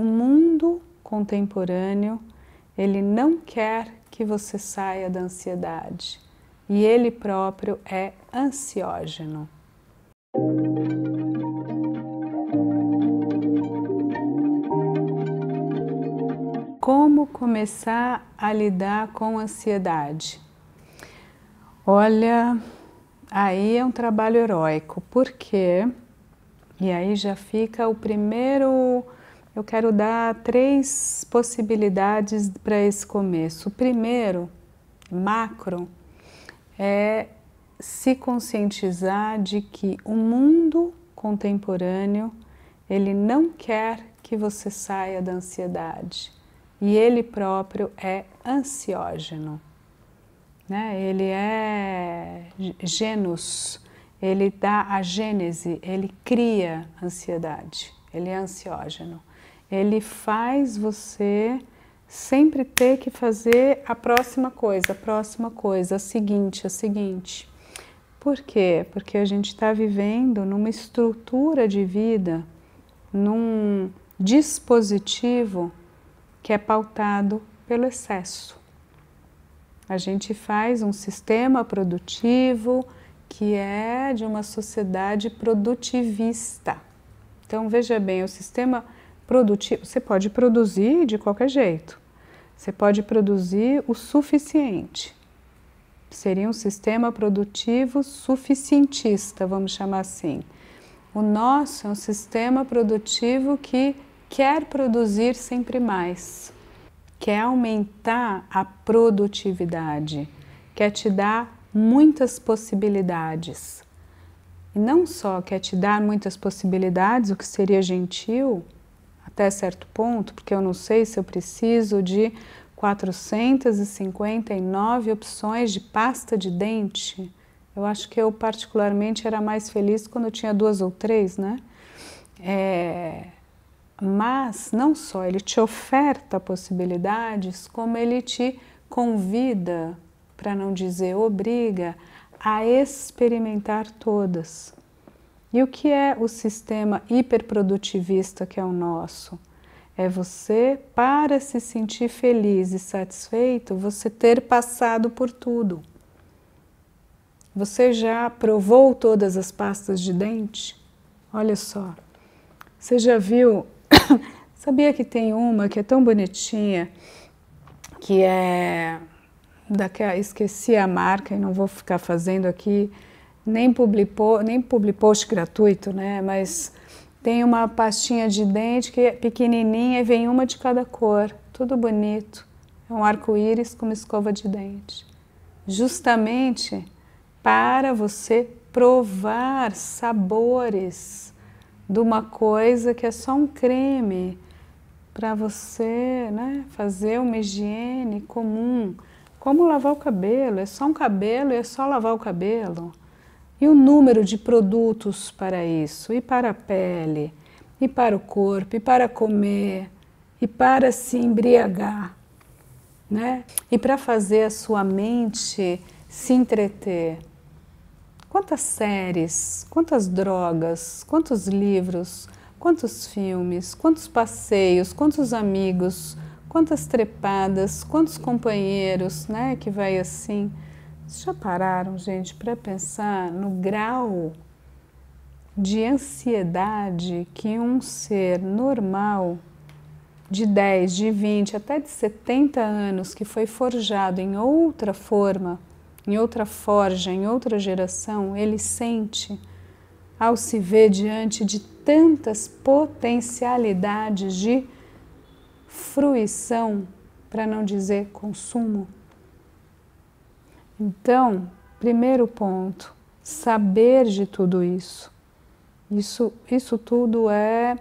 o mundo contemporâneo, ele não quer que você saia da ansiedade e ele próprio é ansiógeno. Como começar a lidar com ansiedade? Olha, aí é um trabalho heróico, porque e aí já fica o primeiro eu quero dar três possibilidades para esse começo. O primeiro, macro, é se conscientizar de que o mundo contemporâneo ele não quer que você saia da ansiedade e ele próprio é ansiógeno. Né? Ele é genus, ele dá a gênese, ele cria ansiedade, ele é ansiógeno ele faz você sempre ter que fazer a próxima coisa, a próxima coisa, a seguinte, a seguinte. Por quê? Porque a gente está vivendo numa estrutura de vida, num dispositivo que é pautado pelo excesso. A gente faz um sistema produtivo que é de uma sociedade produtivista. Então veja bem, o sistema produtivo, você pode produzir de qualquer jeito. Você pode produzir o suficiente. Seria um sistema produtivo suficientista, vamos chamar assim. O nosso é um sistema produtivo que quer produzir sempre mais, quer aumentar a produtividade, quer te dar muitas possibilidades. E não só quer te dar muitas possibilidades, o que seria gentil, até certo ponto, porque eu não sei se eu preciso de 459 opções de pasta de dente. Eu acho que eu, particularmente, era mais feliz quando tinha duas ou três, né? É, mas não só ele te oferta possibilidades, como ele te convida, para não dizer obriga, a experimentar todas. E o que é o sistema hiperprodutivista que é o nosso? É você, para se sentir feliz e satisfeito, você ter passado por tudo. Você já provou todas as pastas de dente? Olha só. Você já viu? Sabia que tem uma que é tão bonitinha, que é daquela, esqueci a marca e não vou ficar fazendo aqui nem publicou, nem publicou gratuito, né? Mas tem uma pastinha de dente que é pequenininha e vem uma de cada cor, tudo bonito. É um arco-íris com uma escova de dente. Justamente para você provar sabores de uma coisa que é só um creme para você, né, fazer uma higiene comum, como lavar o cabelo, é só um cabelo e é só lavar o cabelo e o número de produtos para isso, e para a pele, e para o corpo, e para comer, e para se embriagar, né? E para fazer a sua mente se entreter. Quantas séries, quantas drogas, quantos livros, quantos filmes, quantos passeios, quantos amigos, quantas trepadas, quantos companheiros, né, que vai assim vocês já pararam, gente, para pensar no grau de ansiedade que um ser normal de 10, de 20, até de 70 anos que foi forjado em outra forma, em outra forja, em outra geração, ele sente ao se ver diante de tantas potencialidades de fruição, para não dizer consumo. Então, primeiro ponto, saber de tudo isso. Isso, isso tudo é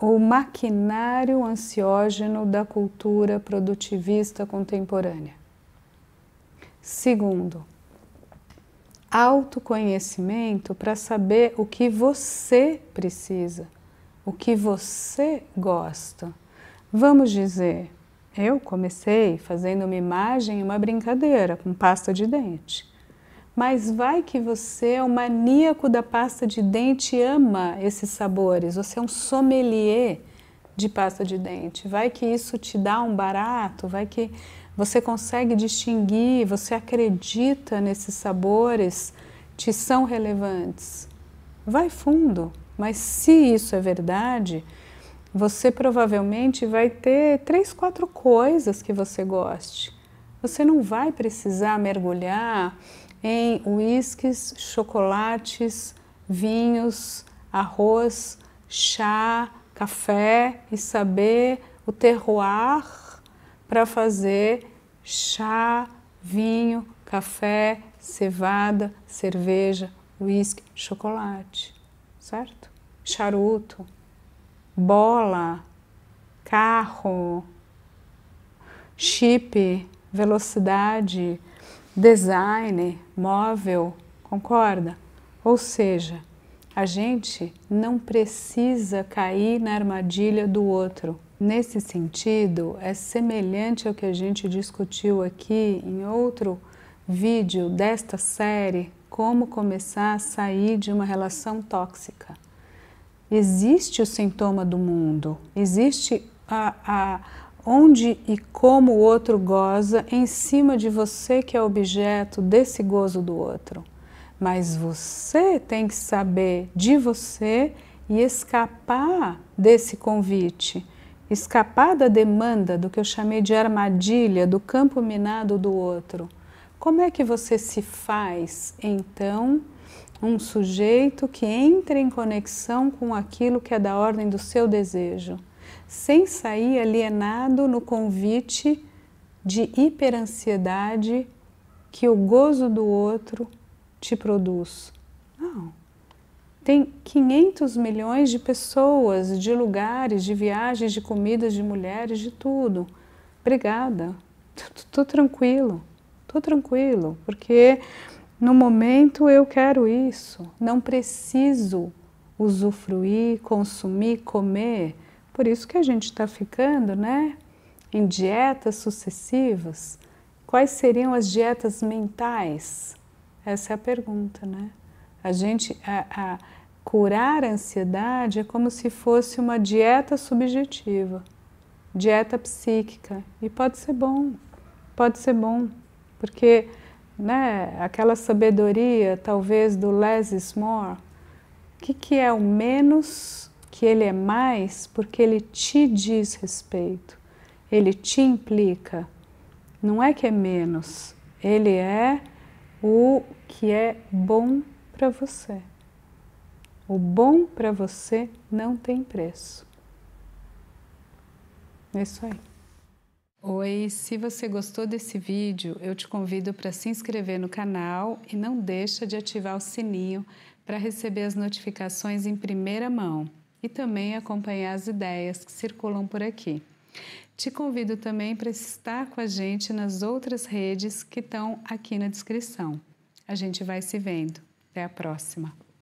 o maquinário ansiógeno da cultura produtivista contemporânea. Segundo, autoconhecimento para saber o que você precisa, o que você gosta. Vamos dizer, eu comecei fazendo uma imagem e uma brincadeira com pasta de dente. Mas vai que você é um maníaco da pasta de dente e ama esses sabores. Você é um sommelier de pasta de dente. Vai que isso te dá um barato, vai que você consegue distinguir, você acredita nesses sabores, te são relevantes. Vai fundo, mas se isso é verdade, você provavelmente vai ter três, quatro coisas que você goste. Você não vai precisar mergulhar em uísques, chocolates, vinhos, arroz, chá, café e saber o terroir para fazer chá, vinho, café, cevada, cerveja, uísque, chocolate, certo? Charuto bola, carro, chip, velocidade, design, móvel, concorda? Ou seja, a gente não precisa cair na armadilha do outro. Nesse sentido, é semelhante ao que a gente discutiu aqui em outro vídeo desta série, Como Começar a Sair de uma Relação Tóxica. Existe o sintoma do mundo, existe a, a onde e como o outro goza em cima de você que é objeto desse gozo do outro. Mas você tem que saber de você e escapar desse convite, escapar da demanda do que eu chamei de armadilha, do campo minado do outro. Como é que você se faz então um sujeito que entre em conexão com aquilo que é da ordem do seu desejo, sem sair alienado no convite de hiperansiedade que o gozo do outro te produz. Não. Tem 500 milhões de pessoas, de lugares, de viagens, de comidas, de mulheres, de tudo. Obrigada. Tô, tô, tô tranquilo. Tô tranquilo, porque no momento eu quero isso, não preciso usufruir, consumir, comer. Por isso que a gente está ficando, né? Em dietas sucessivas. Quais seriam as dietas mentais? Essa é a pergunta, né? A gente a, a curar a ansiedade é como se fosse uma dieta subjetiva, dieta psíquica. E pode ser bom, pode ser bom, porque né? Aquela sabedoria, talvez, do less is more. O que, que é o menos que ele é mais porque ele te diz respeito, ele te implica. Não é que é menos, ele é o que é bom para você. O bom para você não tem preço. É isso aí. Oi, se você gostou desse vídeo, eu te convido para se inscrever no canal e não deixa de ativar o sininho para receber as notificações em primeira mão e também acompanhar as ideias que circulam por aqui. Te convido também para estar com a gente nas outras redes que estão aqui na descrição. A gente vai se vendo. Até a próxima!